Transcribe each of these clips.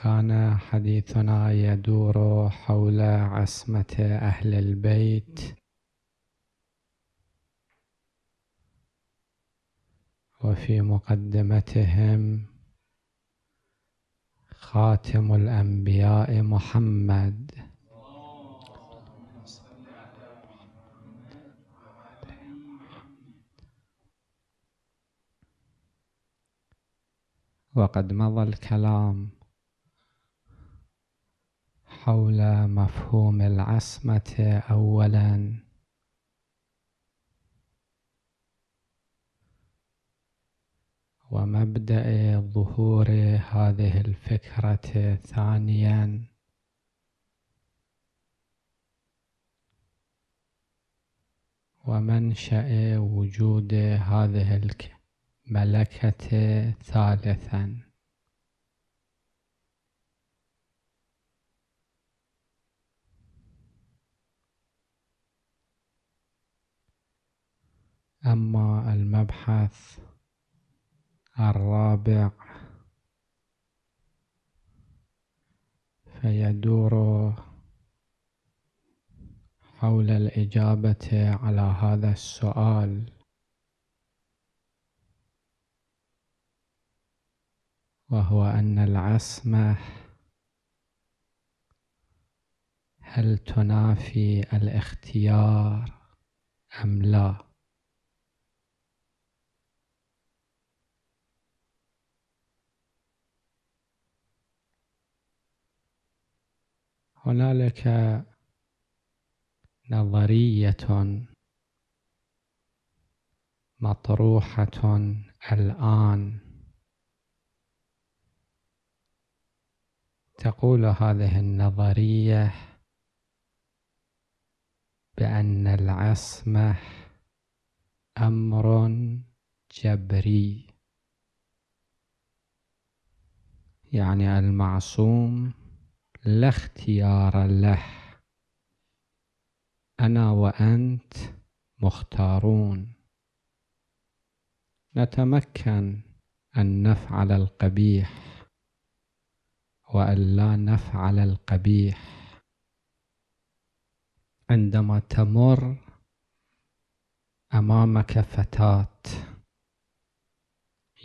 كان حديثنا يدور حول عصمة أهل البيت وفي مقدمتهم خاتم الأنبياء محمد وقد مضى الكلام حول مفهوم العصمة أولا ومبدأ ظهور هذه الفكرة ثانيا ومنشأ وجود هذه الملكة ثالثا أما المبحث الرابع فيدور حول الإجابة على هذا السؤال وهو أن العصمة هل تنافي الاختيار أم لا؟ هنالك نظريه مطروحه الان تقول هذه النظريه بان العصمه امر جبري يعني المعصوم لا اختيار له أنا وأنت مختارون نتمكن أن نفعل القبيح وأن لا نفعل القبيح عندما تمر امامك فتاه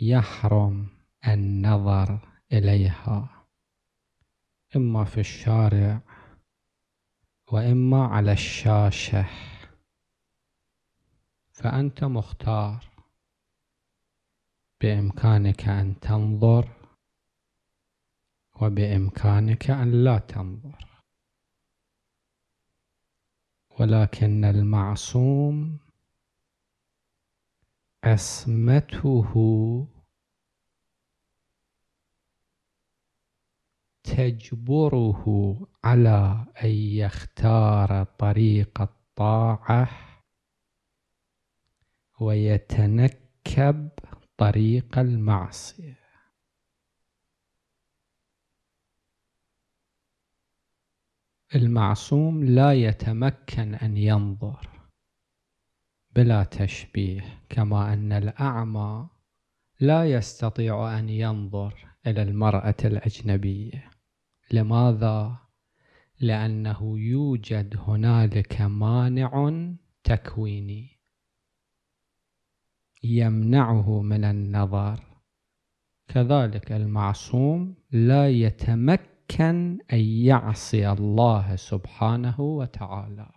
يحرم النظر اليها إما في الشارع وإما على الشاشة فأنت مختار بإمكانك أن تنظر وبإمكانك أن لا تنظر ولكن المعصوم عصمته تجبره على أن يختار طريق الطاعة ويتنكب طريق المعصية المعصوم لا يتمكن أن ينظر بلا تشبيه كما أن الأعمى لا يستطيع أن ينظر إلى المرأة الأجنبية لماذا لانه يوجد هنالك مانع تكويني يمنعه من النظر كذلك المعصوم لا يتمكن ان يعصي الله سبحانه وتعالى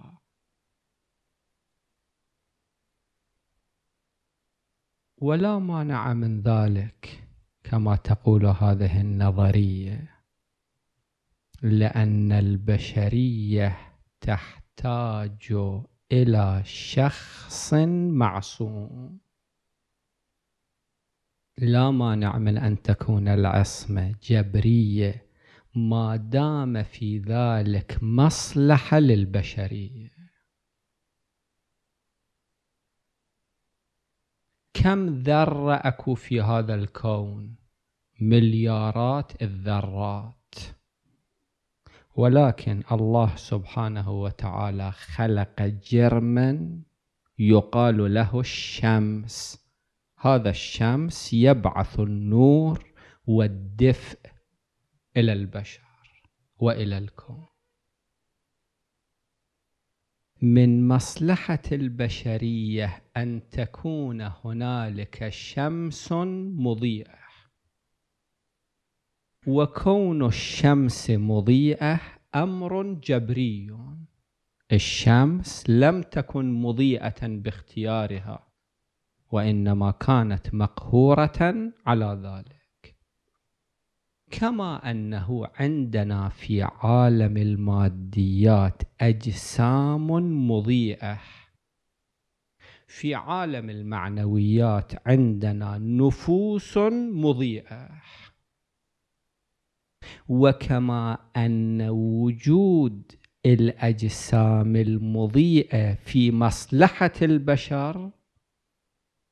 ولا مانع من ذلك كما تقول هذه النظريه لأن البشرية تحتاج إلى شخص معصوم لا مانع من أن تكون العصمة جبرية ما دام في ذلك مصلحة للبشرية كم ذرة أكو في هذا الكون مليارات الذرات ولكن الله سبحانه وتعالى خلق جرما يقال له الشمس هذا الشمس يبعث النور والدفء الى البشر والى الكون من مصلحه البشريه ان تكون هنالك شمس مضيئه وكون الشمس مضيئة أمر جبري الشمس لم تكن مضيئة باختيارها وإنما كانت مقهورة على ذلك كما أنه عندنا في عالم الماديات أجسام مضيئة في عالم المعنويات عندنا نفوس مضيئه وكما أن وجود الأجسام المضيئة في مصلحة البشر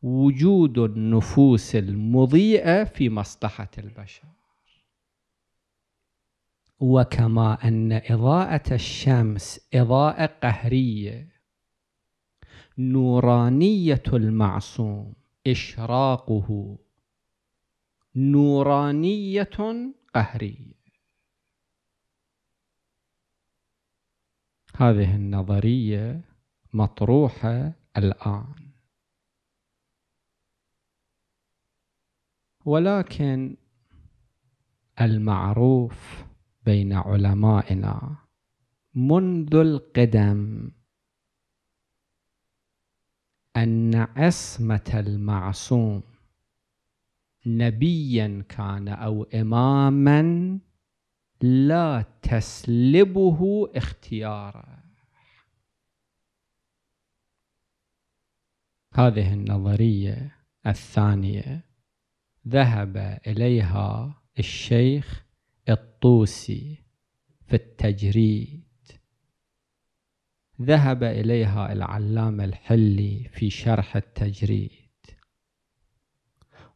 وجود النفوس المضيئة في مصلحة البشر وكما أن إضاءة الشمس إضاءة قهرية نورانية المعصوم إشراقه نورانية قهرية هذه النظريه مطروحه الان ولكن المعروف بين علمائنا منذ القدم ان عصمه المعصوم نبيا كان او اماما لا تسلبه اختياره هذه النظرية الثانية ذهب إليها الشيخ الطوسي في التجريد ذهب إليها العلامة الحلي في شرح التجريد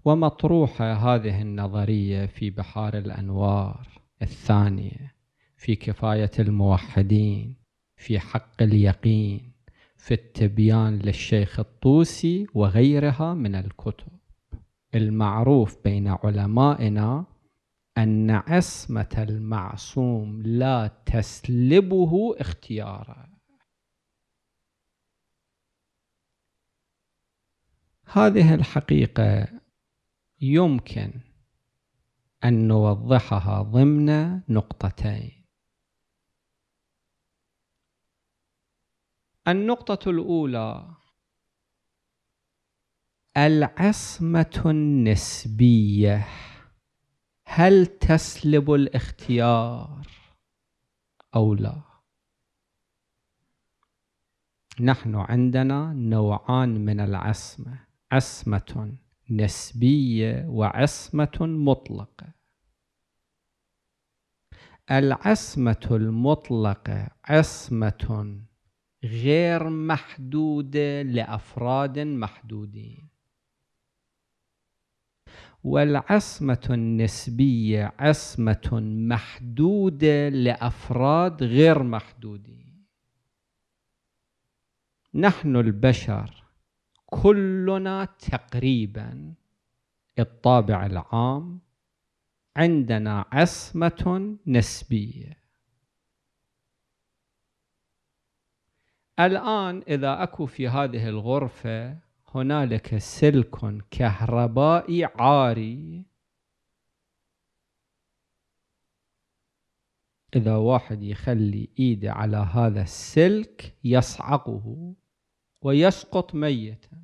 ومطروحة هذه النظرية في بحار الأنوار الثانية في كفاية الموحدين في حق اليقين في التبيان للشيخ الطوسي وغيرها من الكتب المعروف بين علمائنا أن عصمة المعصوم لا تسلبه اختياره هذه الحقيقة يمكن أن نوضحها ضمن نقطتين النقطة الأولى العصمة النسبية هل تسلب الاختيار أو لا؟ نحن عندنا نوعان من العصمة عصمة نسبية وعصمة مطلقة العصمة المطلقة عصمة غير محدودة لأفراد محدودين والعصمة النسبية عصمة محدودة لأفراد غير محدودين نحن البشر كلنا تقريبا الطابع العام عندنا عصمة نسبية الآن إذا أكو في هذه الغرفة هنالك سلك كهربائي عاري إذا واحد يخلي إيده على هذا السلك يصعقه ويسقط ميتا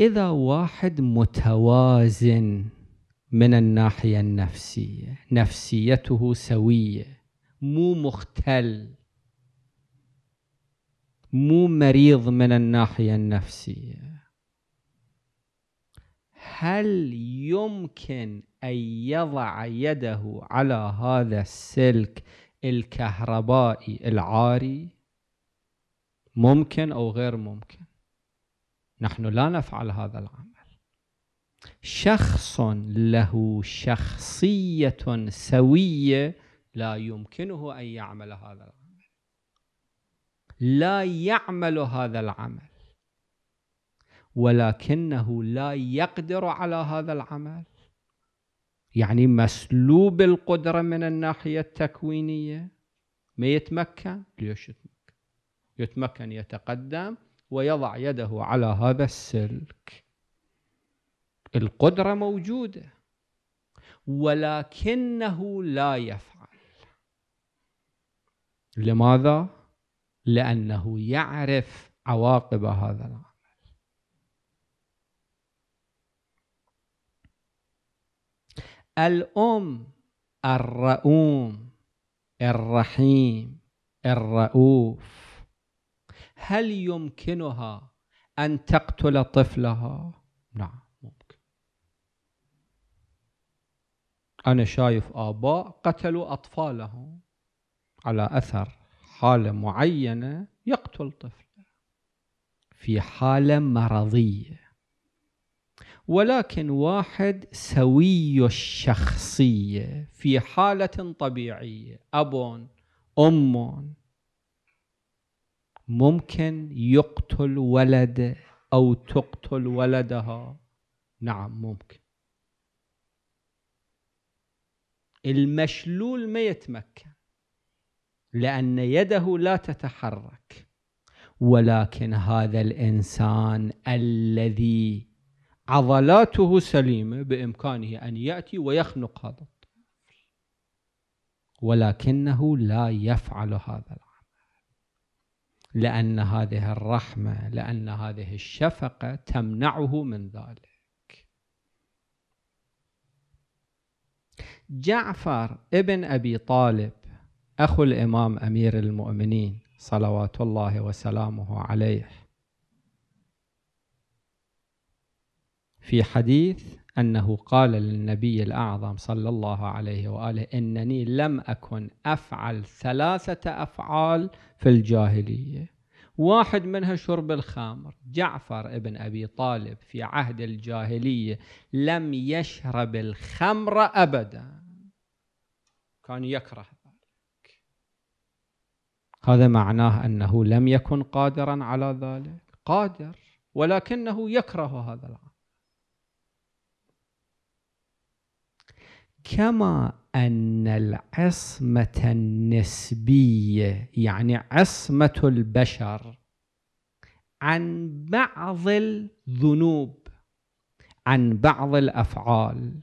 إذا واحد متوازن من الناحية النفسية نفسيته سوية مو مختل مو مريض من الناحية النفسية هل يمكن أن يضع يده على هذا السلك الكهربائي العاري ممكن او غير ممكن نحن لا نفعل هذا العمل شخص له شخصيه سويه لا يمكنه ان يعمل هذا العمل لا يعمل هذا العمل ولكنه لا يقدر على هذا العمل يعني مسلوب القدرة من الناحية التكوينية ما يتمكن ليش يتمكن يتمكن يتقدم ويضع يده على هذا السلك القدرة موجودة ولكنه لا يفعل لماذا؟ لأنه يعرف عواقب هذا العمل الأم الرؤوم الرحيم الرؤوف هل يمكنها أن تقتل طفلها؟ نعم ممكن أنا شايف آباء قتلوا أطفالهم على أثر حالة معينة يقتل طفله في حالة مرضية ولكن واحد سوي الشخصية في حالة طبيعية أب أم ممكن يقتل ولد أو تقتل ولدها نعم ممكن المشلول ما يتمكن لأن يده لا تتحرك ولكن هذا الإنسان الذي عضلاته سليمة بإمكانه أن يأتي ويخنق هذا الطفل ولكنه لا يفعل هذا العمل لأن هذه الرحمة لأن هذه الشفقة تمنعه من ذلك جعفر ابن أبي طالب أخو الإمام أمير المؤمنين صلوات الله وسلامه عليه في حديث أنه قال للنبي الأعظم صلى الله عليه وآله إنني لم أكن أفعل ثلاثة أفعال في الجاهلية واحد منها شرب الخمر جعفر ابن أبي طالب في عهد الجاهلية لم يشرب الخمر أبدا كان يكره ذلك هذا معناه أنه لم يكن قادرا على ذلك قادر ولكنه يكره هذا العمل كما أن العصمة النسبية يعني عصمة البشر عن بعض الذنوب عن بعض الأفعال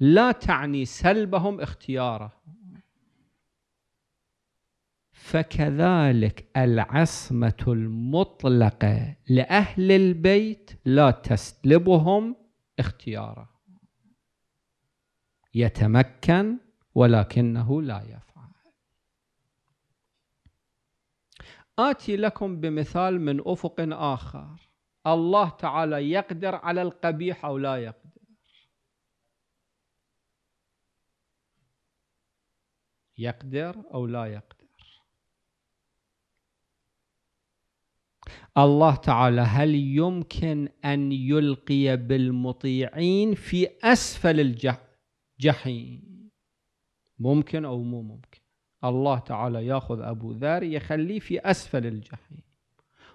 لا تعني سلبهم اختياره فكذلك العصمة المطلقة لأهل البيت لا تسلبهم اختياره يتمكن ولكنه لا يفعل آتي لكم بمثال من أفق آخر الله تعالى يقدر على القبيح أو لا يقدر يقدر أو لا يقدر الله تعالى هل يمكن أن يلقي بالمطيعين في أسفل الجهنم جحيم ممكن أو مو ممكن الله تعالى ياخذ أبو ذر يخليه في أسفل الجحيم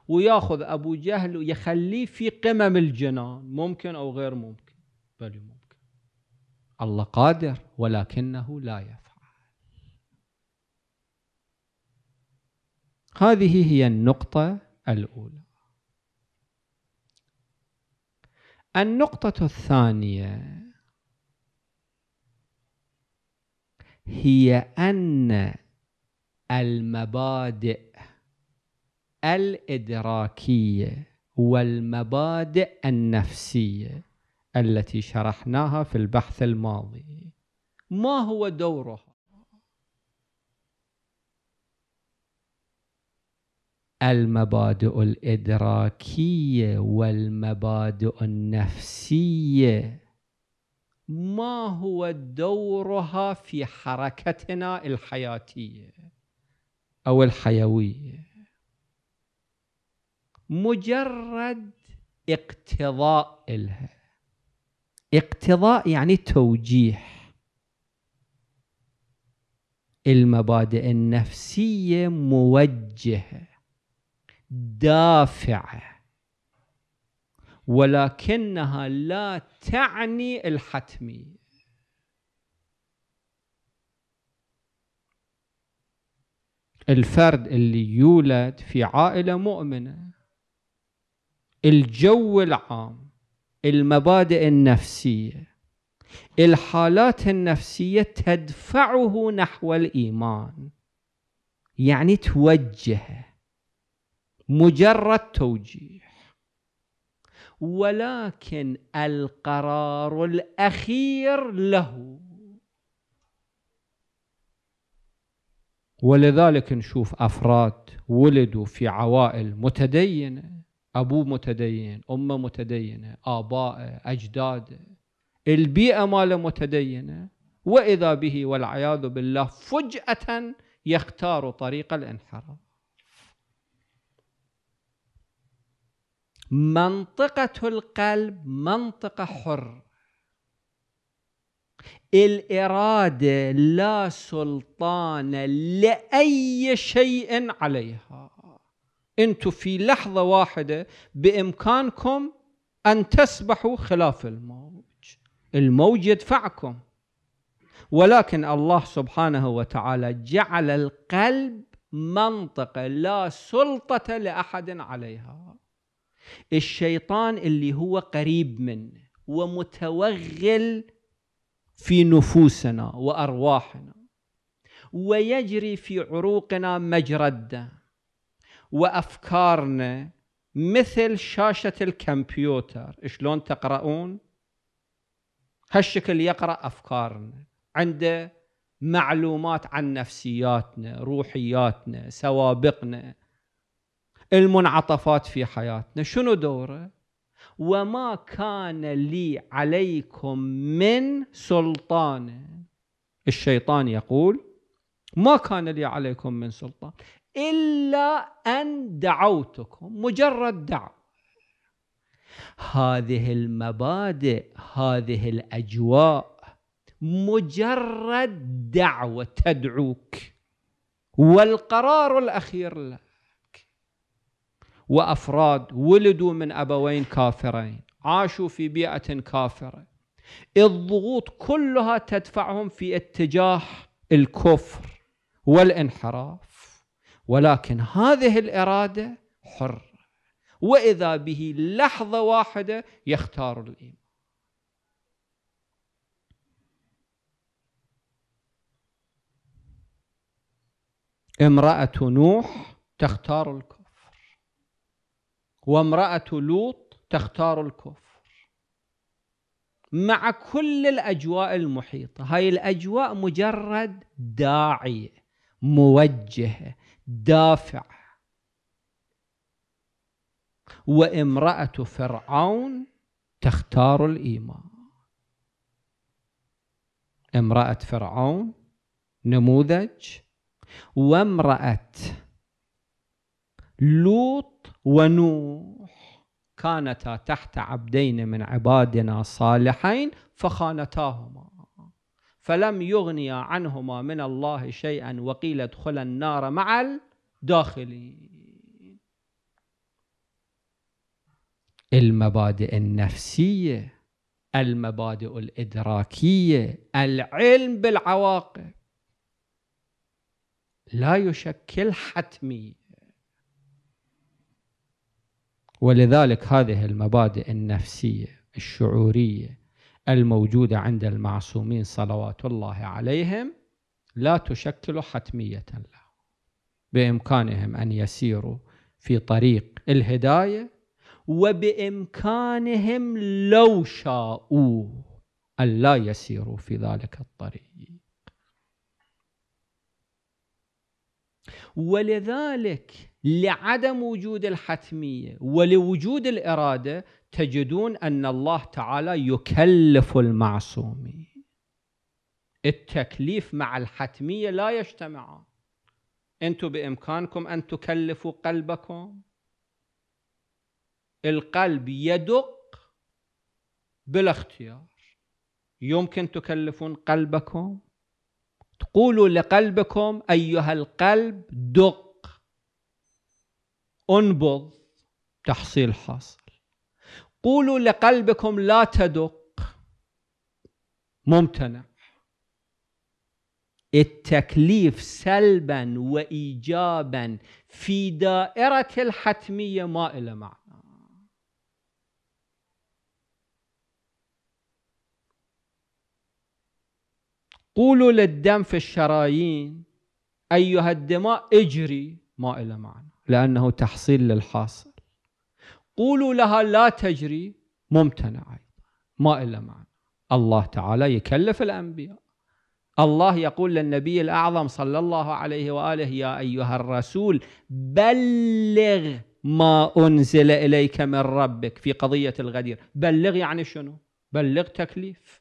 وياخذ أبو جهل ويخليه في قمم الجنان ممكن أو غير ممكن بل ممكن الله قادر ولكنه لا يفعل هذه هي النقطة الأولى النقطة الثانية هي أن المبادئ الإدراكية والمبادئ النفسية التي شرحناها في البحث الماضي ما هو دورها؟ المبادئ الإدراكية والمبادئ النفسية ما هو دورها في حركتنا الحياتيه او الحيويه مجرد اقتضاء لها اقتضاء يعني توجيه المبادئ النفسيه موجهه دافعه ولكنها لا تعني الحتمي الفرد اللي يولد في عائله مؤمنه الجو العام المبادئ النفسيه الحالات النفسيه تدفعه نحو الايمان يعني توجهه مجرد توجيه ولكن القرار الأخير له ولذلك نشوف أفراد ولدوا في عوائل متدينة أبوه متدين أمه متدينة آبائه أجداده البيئة ماله متدينة وإذا به والعياذ بالله فجأة يختار طريق الانحراف منطقة القلب منطقة حرة الإرادة لا سلطان لأي شيء عليها أنتم في لحظة واحدة بإمكانكم أن تسبحوا خلاف الموج الموج يدفعكم ولكن الله سبحانه وتعالى جعل القلب منطقة لا سلطة لأحد عليها الشيطان اللي هو قريب منا ومتوغل في نفوسنا وارواحنا ويجري في عروقنا مجرى وافكارنا مثل شاشه الكمبيوتر شلون تقرؤون هالشكل يقرا افكارنا عنده معلومات عن نفسياتنا روحياتنا سوابقنا المنعطفات في حياتنا شنو دوره وما كان لي عليكم من سلطان الشيطان يقول ما كان لي عليكم من سلطان إلا أن دعوتكم مجرد دعوة هذه المبادئ هذه الأجواء مجرد دعوة تدعوك والقرار الأخير لك وافراد ولدوا من ابوين كافرين عاشوا في بيئه كافره الضغوط كلها تدفعهم في اتجاه الكفر والانحراف ولكن هذه الاراده حره واذا به لحظه واحده يختار الايمان امراه نوح تختار الكفر وامرأة لوط تختار الكفر مع كل الأجواء المحيطة هاي الأجواء مجرد داعية موجهة دافع وامرأة فرعون تختار الإيمان امرأة فرعون نموذج وامرأة لوط ونوح كانتا تحت عبدين من عبادنا صالحين فخانتاهما فلم يغنيا عنهما من الله شيئا وقيل ادخلا النار مع الداخلين المبادئ النفسيه المبادئ الادراكيه العلم بالعواقب لا يشكل حتمي ولذلك هذه المبادئ النفسية الشعورية الموجودة عند المعصومين صلوات الله عليهم لا تشكل حتمية له بإمكانهم أن يسيروا في طريق الهداية وبإمكانهم لو شاءوا ان لا يسيروا في ذلك الطريق ولذلك لعدم وجود الحتمية ولوجود الإرادة تجدون أن الله تعالى يكلف المعصومين التكليف مع الحتمية لا يجتمعان أنتم بإمكانكم أن تكلفوا قلبكم القلب يدق بالاختيار يمكن تكلفون قلبكم تقولوا لقلبكم أيها القلب دق انبض تحصيل حاصل قولوا لقلبكم لا تدق ممتنع التكليف سلبا وإيجابا في دائرة الحتمية ما إلى معنى قولوا للدم في الشرايين أيها الدماء اجري ما إلى معنى لأنه تحصيل للحاصل قولوا لها لا تجري ممتنع أيضا ما إلى معنى الله تعالى يكلف الأنبياء الله يقول للنبي الأعظم صلى الله عليه وآله يا أيها الرسول بلغ ما أنزل إليك من ربك في قضية الغدير بلغ يعني شنو؟ بلغ تكليف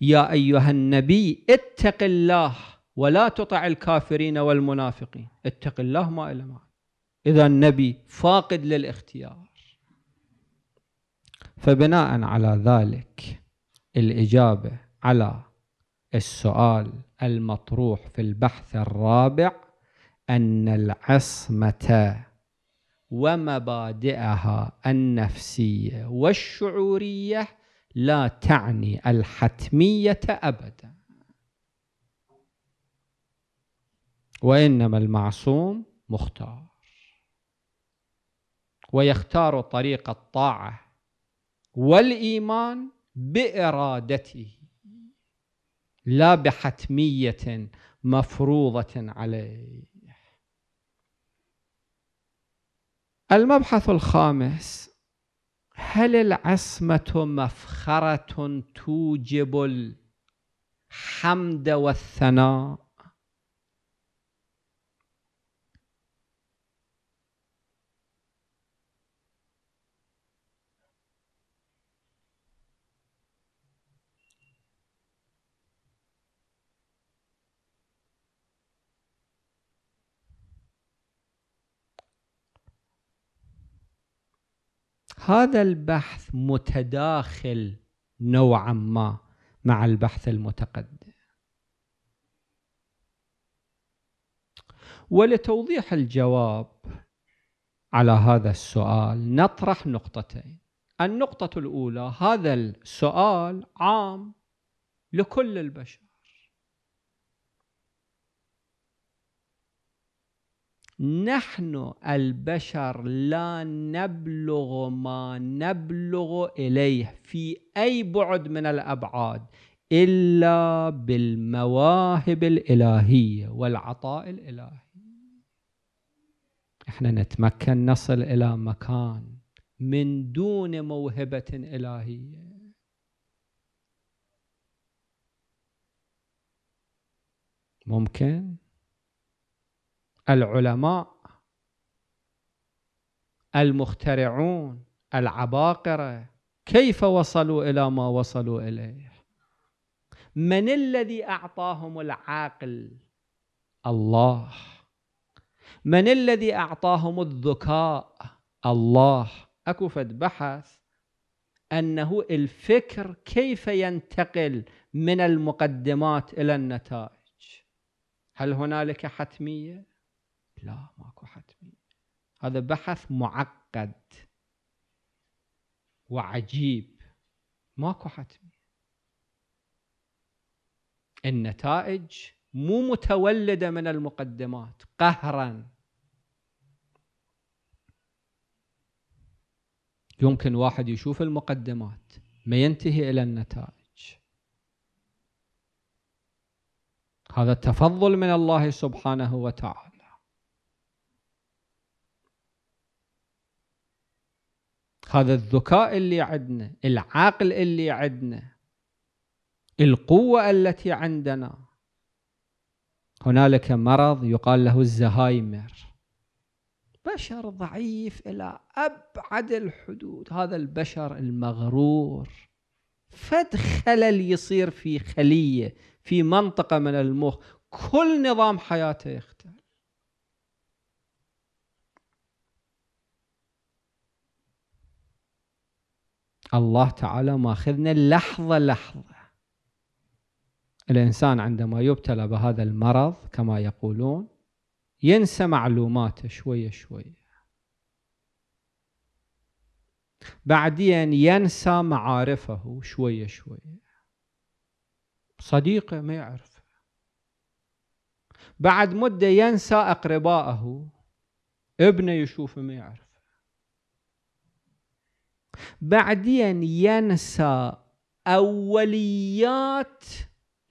يا ايها النبي اتق الله ولا تطع الكافرين والمنافقين اتق الله ما إلى ما إذا النبي فاقد للاختيار فبناء على ذلك الإجابة على السؤال المطروح في البحث الرابع أن العصمة ومبادئها النفسية والشعورية لا تعني الحتمية أبدا وإنما المعصوم مختار ويختار طريق الطاعة والإيمان بإرادته لا بحتمية مفروضة عليه المبحث الخامس هل العصمة مفخرة توجب الحمد والثناء هذا البحث متداخل نوعا ما مع البحث المتقدم ولتوضيح الجواب على هذا السؤال نطرح نقطتين النقطة الأولى هذا السؤال عام لكل البشر نحن البشر لا نبلغ ما نبلغ اليه في اي بعد من الابعاد الا بالمواهب الالهيه والعطاء الالهي احنا نتمكن نصل الى مكان من دون موهبه الهيه ممكن العلماء المخترعون العباقرة كيف وصلوا إلى ما وصلوا إليه من الذي أعطاهم العقل الله من الذي أعطاهم الذكاء الله أكو فد بحث أنه الفكر كيف ينتقل من المقدمات إلى النتائج هل هنالك حتمية؟ لا ماكو حتمي هذا بحث معقد وعجيب ماكو حتمي النتائج مو متولده من المقدمات قهرا يمكن واحد يشوف المقدمات ما ينتهي الى النتائج هذا التفضل من الله سبحانه وتعالى هذا الذكاء اللي عندنا العقل اللي عندنا القوة التي عندنا هنالك مرض يقال له الزهايمر بشر ضعيف إلى أبعد الحدود هذا البشر المغرور فد خلل يصير في خلية في منطقة من المخ كل نظام حياته يختل الله تعالى ماخذنا لحظة لحظة الإنسان عندما يبتلى بهذا المرض كما يقولون ينسى معلوماته شوية شوية بعدين ينسى معارفه شوية شوية صديقه ما يعرف بعد مدة ينسى أقربائه ابنه يشوفه ما يعرف بعدين ينسى أوليات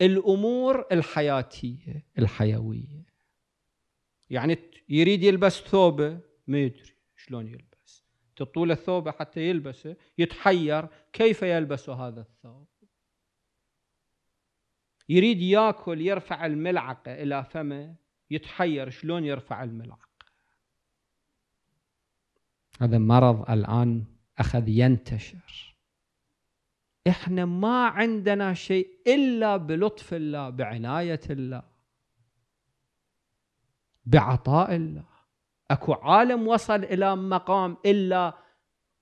الأمور الحياتية الحيوية يعني يريد يلبس ثوبة ما يدري شلون يلبس تطول الثوبة حتى يلبسه يتحير كيف يلبس هذا الثوب يريد ياكل يرفع الملعقة إلى فمه يتحير شلون يرفع الملعقة هذا مرض الآن أخذ ينتشر إحنا ما عندنا شيء إلا بلطف الله بعناية الله بعطاء الله اكو عالم وصل الى مقام الا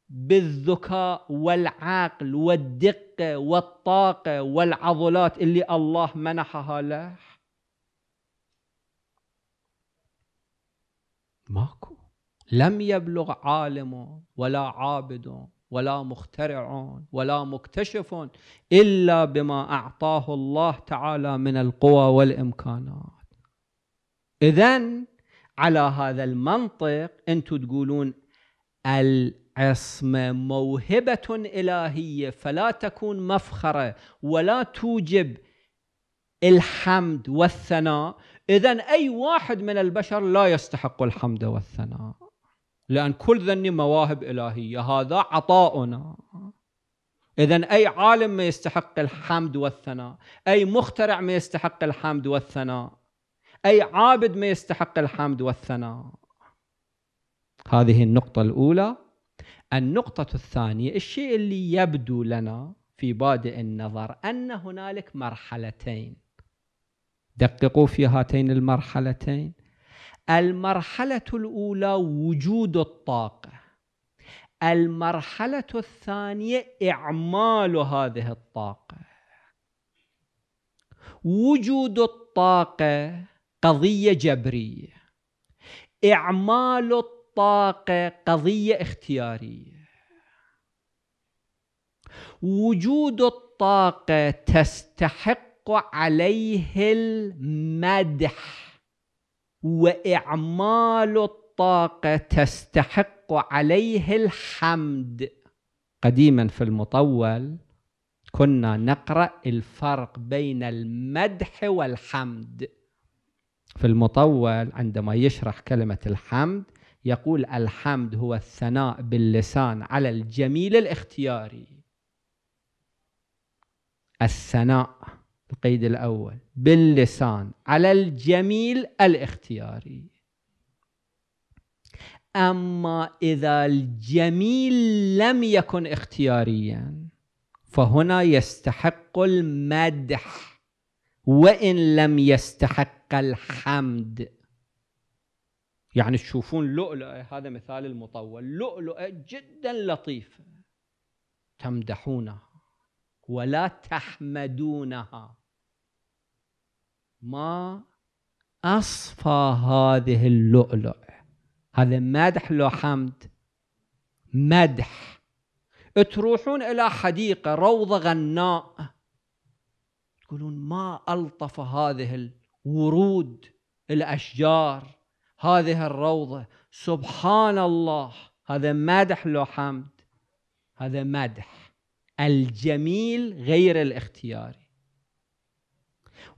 بالذكاء والعقل والدقه والطاقه والعضلات اللي الله منحها له ماكو لم يبلغ عالم ولا عابد ولا مخترع ولا مكتشف الا بما اعطاه الله تعالى من القوى والامكانات اذا على هذا المنطق انتم تقولون العصمه موهبه الهيه فلا تكون مفخره ولا توجب الحمد والثناء اذا اي واحد من البشر لا يستحق الحمد والثناء لأن كل ذني مواهب إلهية هذا عطاؤنا إذا أي عالم ما يستحق الحمد والثناء أي مخترع ما يستحق الحمد والثناء أي عابد ما يستحق الحمد والثناء هذه النقطة الأولى النقطة الثانية الشيء اللي يبدو لنا في بادئ النظر أن هنالك مرحلتين دققوا في هاتين المرحلتين المرحلة الأولى وجود الطاقة المرحلة الثانية إعمال هذه الطاقة وجود الطاقة قضية جبرية إعمال الطاقة قضية اختيارية وجود الطاقة تستحق عليه المدح واعمال الطاقه تستحق عليه الحمد قديما في المطول كنا نقرا الفرق بين المدح والحمد في المطول عندما يشرح كلمه الحمد يقول الحمد هو الثناء باللسان على الجميل الاختياري الثناء القيد الأول باللسان على الجميل الاختياري أما إذا الجميل لم يكن اختياريا فهنا يستحق المدح وإن لم يستحق الحمد يعني تشوفون لؤلؤة هذا مثال المطول لؤلؤة جدا لطيفة تمدحونها ولا تحمدونها ما أصفى هذه اللؤلؤ هذا مدح لو حمد مدح تروحون إلى حديقة روضة غناء تقولون ما ألطف هذه الورود الأشجار هذه الروضة سبحان الله هذا مدح لو حمد هذا مدح الجميل غير الاختياري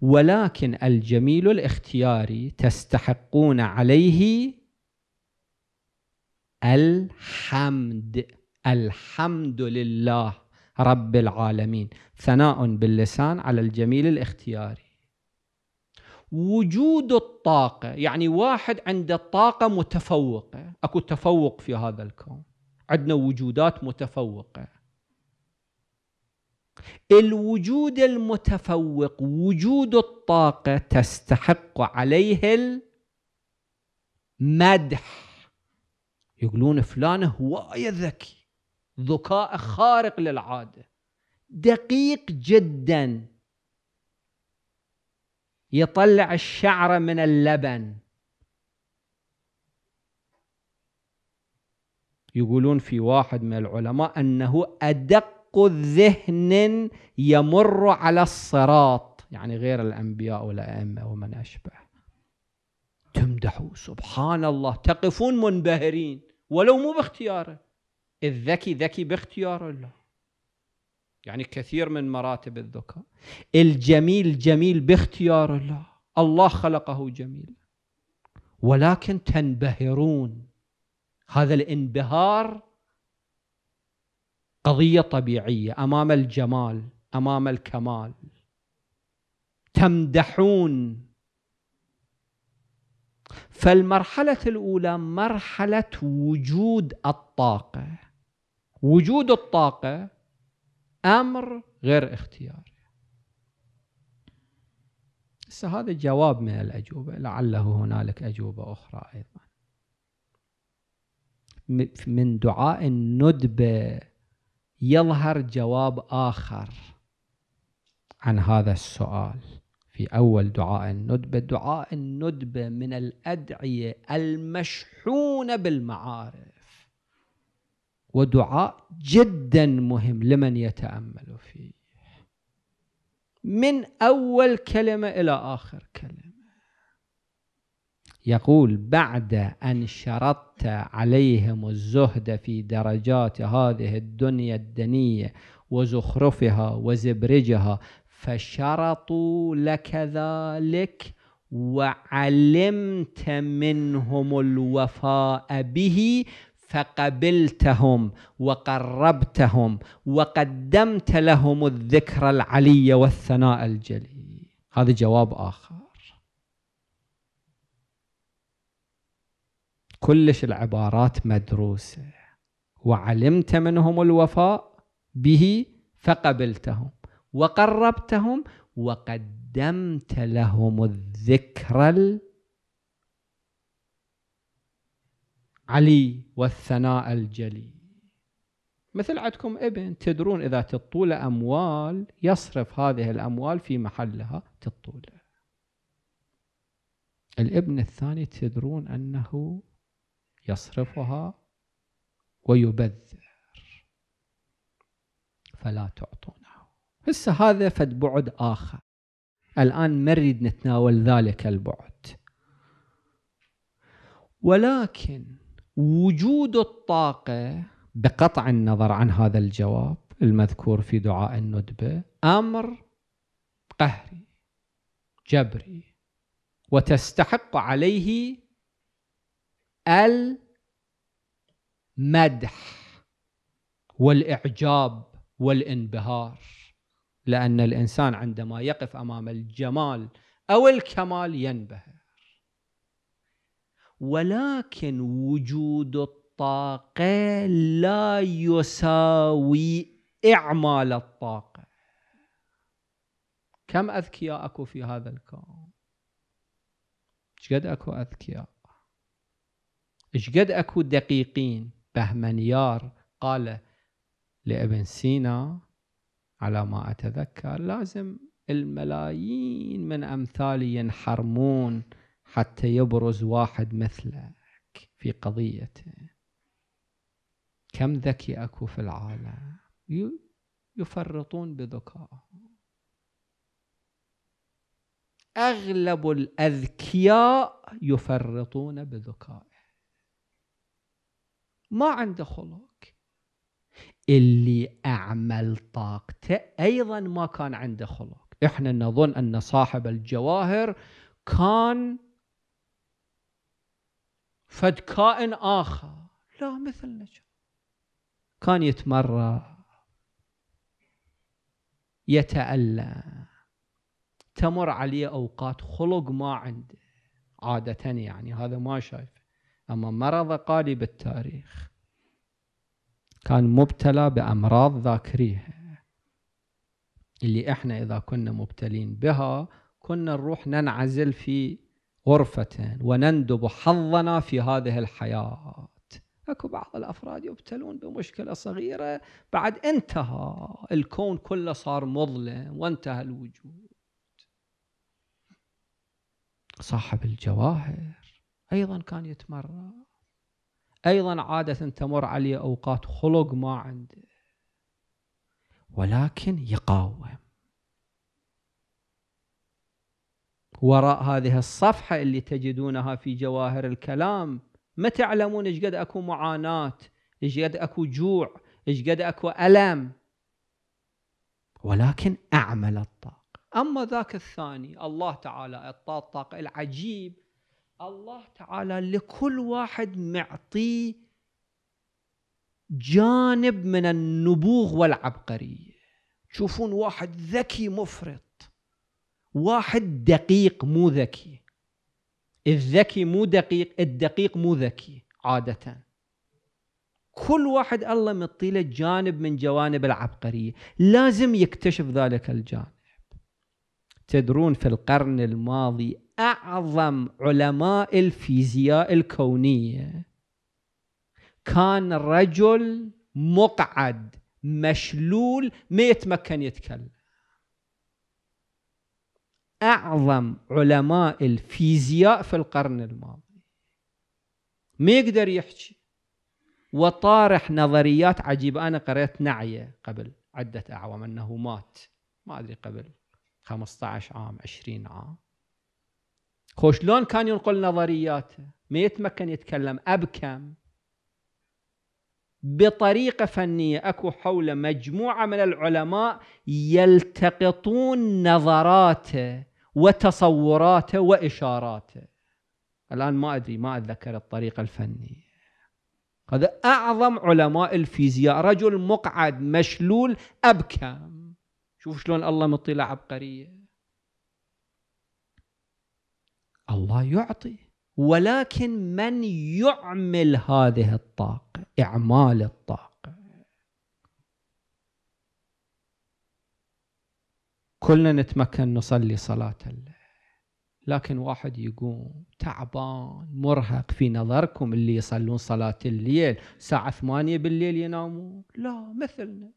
ولكن الجميل الاختياري تستحقون عليه الحمد الحمد لله رب العالمين ثناء باللسان على الجميل الاختياري وجود الطاقة يعني واحد عنده طاقة متفوقة أكو تفوق في هذا الكون عندنا وجودات متفوقة الوجود المتفوق وجود الطاقة تستحق عليه المدح يقولون فلان هواية ذكي ذكاء خارق للعادة دقيق جدا يطلع الشعر من اللبن يقولون في واحد من العلماء أنه أدق ذهن يمر على الصراط يعني غير الأنبياء والأئمة ومن أشبه تمدحوا سبحان الله تقفون منبهرين ولو مو باختياره الذكي ذكي باختيار الله يعني كثير من مراتب الذكاء الجميل جميل باختيار الله الله خلقه جميلا ولكن تنبهرون هذا الانبهار قضيه طبيعيه امام الجمال امام الكمال تمدحون فالمرحله الاولى مرحله وجود الطاقه وجود الطاقه امر غير اختياري هسه هذا جواب من الاجوبه لعله هنالك اجوبه اخرى ايضا من دعاء الندبه يظهر جواب آخر عن هذا السؤال في أول دعاء الندبة دعاء الندبة من الأدعية المشحونة بالمعارف ودعاء جدا مهم لمن يتأمل فيه من أول كلمة إلى آخر كلمة يقول بعد أن شرطت عليهم الزهد في درجات هذه الدنيا الدنية وزخرفها وزبرجها فشرطوا لك ذلك وعلمت منهم الوفاء به فقبلتهم وقربتهم وقدمت لهم الذكر العلي والثناء الجليل هذا جواب آخر كلش العبارات مدروسة وعلمت منهم الوفاء به فقبلتهم وقربتهم وقدمت لهم الذكر العلي والثناء الجلي مثل عندكم ابن تدرون إذا تطول أموال يصرف هذه الأموال في محلها تطوله الابن الثاني تدرون أنه يصرفها ويبذر فلا تعطونه هسه هذا فد بعد آخر الآن ما نريد نتناول ذلك البعد ولكن وجود الطاقة بقطع النظر عن هذا الجواب المذكور في دعاء الندبة أمر قهري جبري وتستحق عليه المدح والاعجاب والانبهار لان الانسان عندما يقف امام الجمال او الكمال ينبهر ولكن وجود الطاقه لا يساوي اعمال الطاقه كم اذكياء اكو في هذا الكون؟ ايش قد اكو اذكياء إش قد اكو دقيقين بهمنيار قال لابن سينا على ما اتذكر لازم الملايين من امثالي ينحرمون حتى يبرز واحد مثلك في قضيته كم ذكي اكو في العالم يفرطون بذكائهم اغلب الاذكياء يفرطون بذكائهم ما عنده خلق اللي أعمل طاقته أيضا ما كان عنده خلق إحنا نظن أن صاحب الجواهر كان فد كائن آخر لا مثلنا كان يتمرى يتألم تمر عليه أوقات خلق ما عنده عادة يعني هذا ما شايفه أما مرض قالب التاريخ كان مبتلى بأمراض ذاكرية اللي إحنا إذا كنا مبتلين بها كنا نروح ننعزل في غرفة ونندب حظنا في هذه الحياة اكو بعض الافراد يبتلون بمشكله صغيره بعد انتهى الكون كله صار مظلم وانتهى الوجود صاحب الجواهر أيضا كان يتمرد أيضا عادة تمر عليه أوقات خلق ما عنده ولكن يقاوم وراء هذه الصفحة اللي تجدونها في جواهر الكلام ما تعلمون ايش قد اكو معاناة ايش قد اكو جوع ايش قد اكو ألم ولكن أعمل الطاق أما ذاك الثاني الله تعالى أعطاه الطاق العجيب الله تعالى لكل واحد معطيه جانب من النبوغ والعبقرية تشوفون واحد ذكي مفرط واحد دقيق مو ذكي الذكي مو دقيق الدقيق مو ذكي عادةً كل واحد الله مطيله جانب من جوانب العبقريه لازم يكتشف ذلك الجانب تدرون في القرن الماضي أعظم علماء الفيزياء الكونية كان رجل مقعد مشلول ما يتمكن يتكلم أعظم علماء الفيزياء في القرن الماضي ما يقدر يحكي وطارح نظريات عجيبة أنا قرأت نعية قبل عدة أعوام أنه مات ما أدري قبل 15 عام 20 عام خوش لون كان ينقل نظرياته ما يتمكن يتكلم أبكم بطريقة فنية أكو حول مجموعة من العلماء يلتقطون نظراته وتصوراته وإشاراته الآن ما أدري ما أتذكر الطريقة الفنية هذا أعظم علماء الفيزياء رجل مقعد مشلول أبكم شوف شلون الله مطلع عبقرية الله يعطي ولكن من يعمل هذه الطاقة إعمال الطاقة كلنا نتمكن نصلي صلاة الله لكن واحد يقوم تعبان مرهق في نظركم اللي يصلون صلاة الليل الساعة ثمانية بالليل ينامون لا مثلنا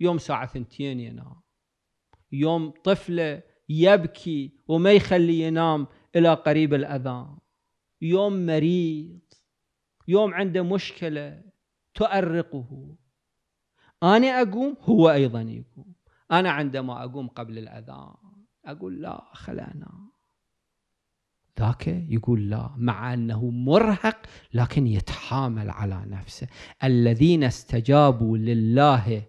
يوم ساعة ثنتين ينام يوم طفله يبكي وما يخليه ينام الى قريب الاذان يوم مريض يوم عنده مشكله تؤرقه انا اقوم هو ايضا يقوم انا عندما اقوم قبل الاذان اقول لا خل انام ذاك يقول لا مع انه مرهق لكن يتحامل على نفسه الذين استجابوا لله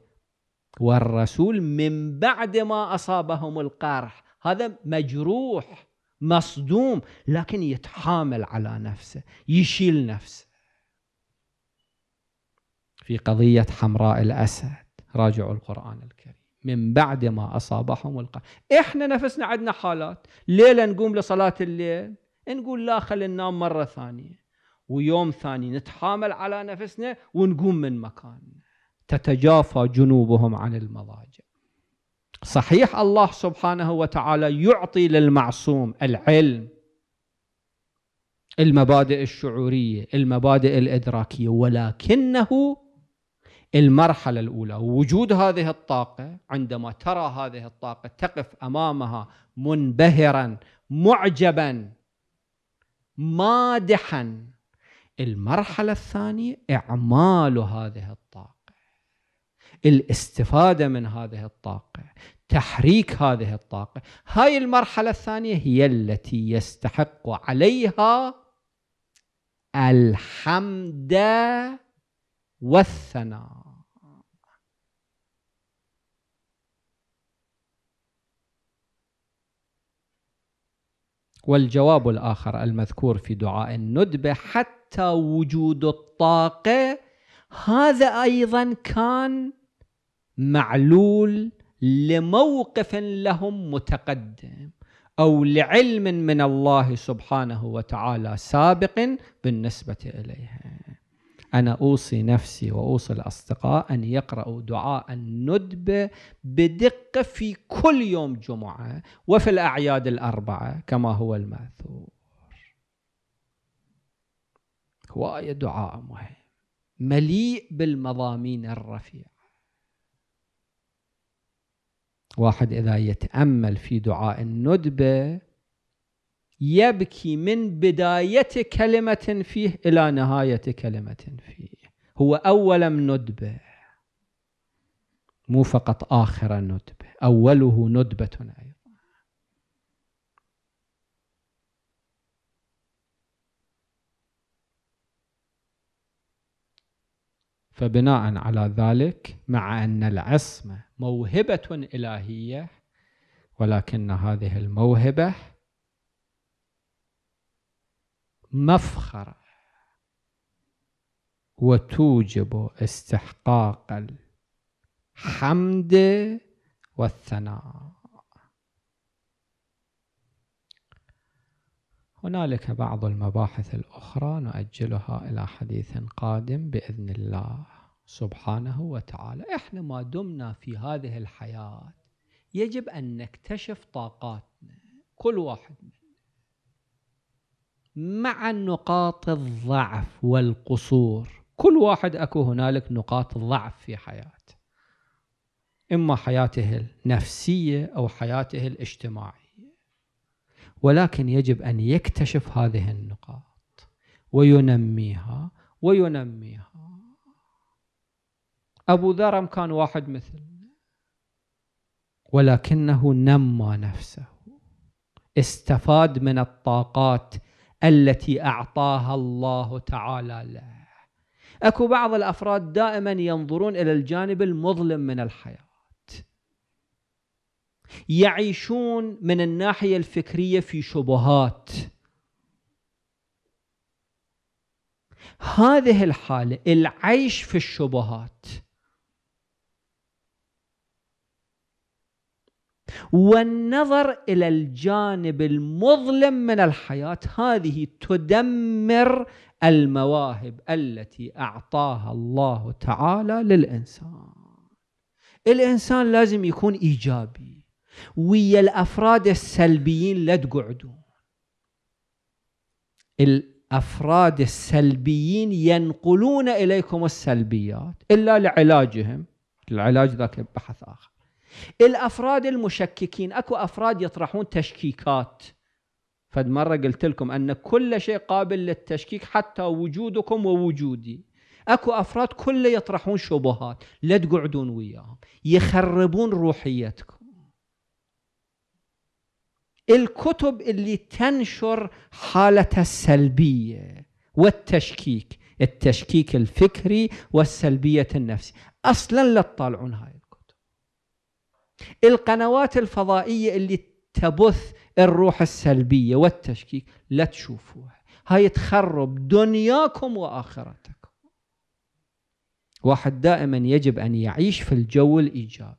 والرسول من بعد ما أصابهم القرح هذا مجروح مصدوم لكن يتحامل على نفسه يشيل نفسه في قضية حمراء الأسد راجعوا القرآن الكريم من بعد ما أصابهم القرح إحنا نفسنا عندنا حالات ليلة نقوم لصلاة الليل نقول لا خلي ننام مرة ثانية ويوم ثاني نتحامل على نفسنا ونقوم من مكاننا تتجافى جنوبهم عن المضاجع صحيح الله سبحانه وتعالى يعطي للمعصوم العلم المبادئ الشعوريه المبادئ الادراكيه ولكنه المرحله الاولى وجود هذه الطاقه عندما ترى هذه الطاقه تقف امامها منبهرا معجبا مادحا المرحله الثانيه اعمال هذه الطاقه الاستفادة من هذه الطاقة تحريك هذه الطاقة هاي المرحلة الثانية هي التي يستحق عليها الحمد والثناء والجواب الآخر المذكور في دعاء الندبة حتى وجود الطاقة هذا أيضا كان معلول لموقف لهم متقدم او لعلم من الله سبحانه وتعالى سابق بالنسبه اليها انا اوصي نفسي واوصي الاصدقاء ان يقراوا دعاء الندبه بدقه في كل يوم جمعه وفي الاعياد الاربعه كما هو الماثور هوايه دعاء مهم مليء بالمضامين الرفيعه واحد إذا يتأمل في دعاء الندبة يبكي من بداية كلمة فيه إلى نهاية كلمة فيه هو أول ندبة مو فقط آخر ندبة أوله ندبة أيضا فبناء على ذلك مع أن العصمة موهبة إلهية ولكن هذه الموهبة مفخرة وتوجب استحقاق الحمد والثناء هنالك بعض المباحث الأخرى نؤجلها إلى حديث قادم بإذن الله سبحانه وتعالى إحنا ما دمنا في هذه الحياة يجب أن نكتشف طاقاتنا كل واحد منا مع نقاط الضعف والقصور كل واحد أكو هنالك نقاط ضعف في حياته إما حياته النفسية أو حياته الاجتماعية ولكن يجب أن يكتشف هذه النقاط وينميها وينميها أبو ذر كان واحد مثلنا ولكنه نمى نفسه استفاد من الطاقات التي أعطاها الله تعالى له أكو بعض الأفراد دائما ينظرون إلى الجانب المظلم من الحياة يعيشون من الناحية الفكرية في شبهات هذه الحالة العيش في الشبهات والنظر إلى الجانب المظلم من الحياة هذه تدمر المواهب التي أعطاها الله تعالى للإنسان الإنسان لازم يكون إيجابي ويا الافراد السلبيين لا تقعدون الافراد السلبيين ينقلون اليكم السلبيات الا لعلاجهم العلاج ذاك بحث اخر الافراد المشككين اكو افراد يطرحون تشكيكات فد مره قلت لكم ان كل شيء قابل للتشكيك حتى وجودكم ووجودي اكو افراد كله يطرحون شبهات لا تقعدون وياهم يخربون روحيتكم الكتب اللي تنشر حالة السلبيه والتشكيك التشكيك الفكري والسلبيه النفسيه اصلا لا تطالعون هاي الكتب القنوات الفضائيه اللي تبث الروح السلبيه والتشكيك لا تشوفوها هاي تخرب دنياكم واخرتكم واحد دائما يجب ان يعيش في الجو الايجابي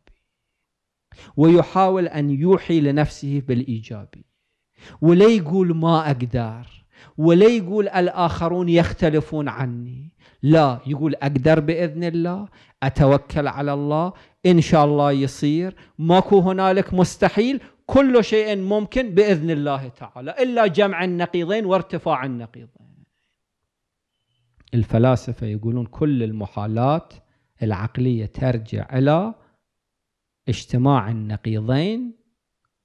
ويحاول أن يوحي لنفسه بالإيجابي ولا يقول ما أقدر ولا يقول الآخرون يختلفون عني لا يقول أقدر بإذن الله أتوكل على الله إن شاء الله يصير ماكو هنالك مستحيل كل شيء ممكن بإذن الله تعالى إلا جمع النقيضين وارتفاع النقيضين الفلاسفة يقولون كل المحالات العقلية ترجع إلى اجتماع النقيضين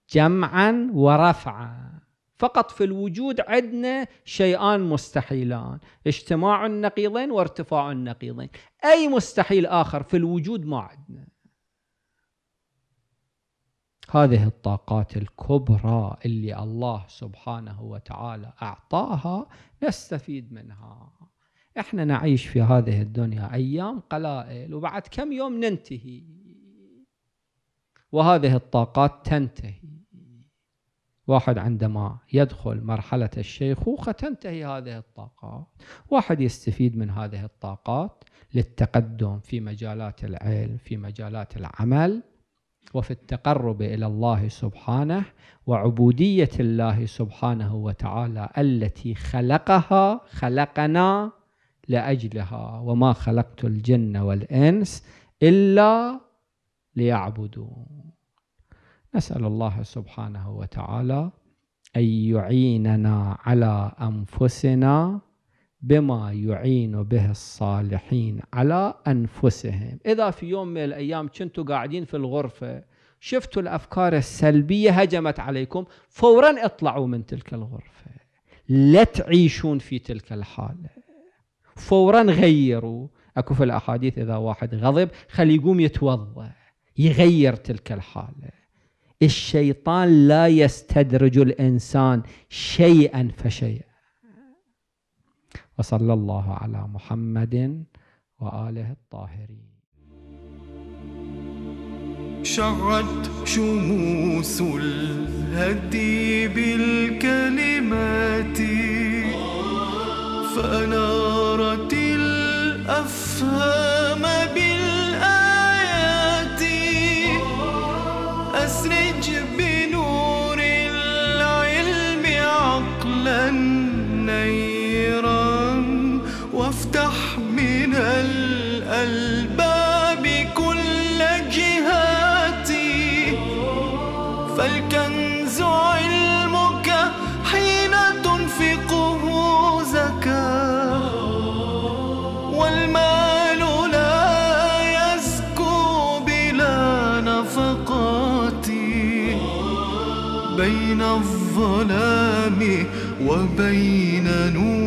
جمعا ورفعا فقط في الوجود عندنا شيئان مستحيلان اجتماع النقيضين وارتفاع النقيضين أي مستحيل آخر في الوجود ما عندنا هذه الطاقات الكبرى اللي الله سبحانه وتعالى أعطاها نستفيد منها احنا نعيش في هذه الدنيا أيام قلائل وبعد كم يوم ننتهي وهذه الطاقات تنتهي واحد عندما يدخل مرحلة الشيخوخة تنتهي هذه الطاقات واحد يستفيد من هذه الطاقات للتقدم في مجالات العلم في مجالات العمل وفي التقرب إلى الله سبحانه وعبودية الله سبحانه وتعالى التي خلقها خلقنا لأجلها وما خلقت الجن والإنس إلا ليعبدون نسأل الله سبحانه وتعالى أن يعيننا على أنفسنا بما يعين به الصالحين على أنفسهم إذا في يوم من الأيام كنتوا قاعدين في الغرفة شفتوا الأفكار السلبية هجمت عليكم فورا اطلعوا من تلك الغرفة لا تعيشون في تلك الحالة فورا غيروا أكو في الأحاديث إذا واحد غضب خلي يقوم يتوضأ يغير تلك الحاله الشيطان لا يستدرج الانسان شيئا فشيئا وصلى الله على محمد واله الطاهرين شعت شموس الهدي بالكلمات فانارت الافهام hasret الظلام وبين نور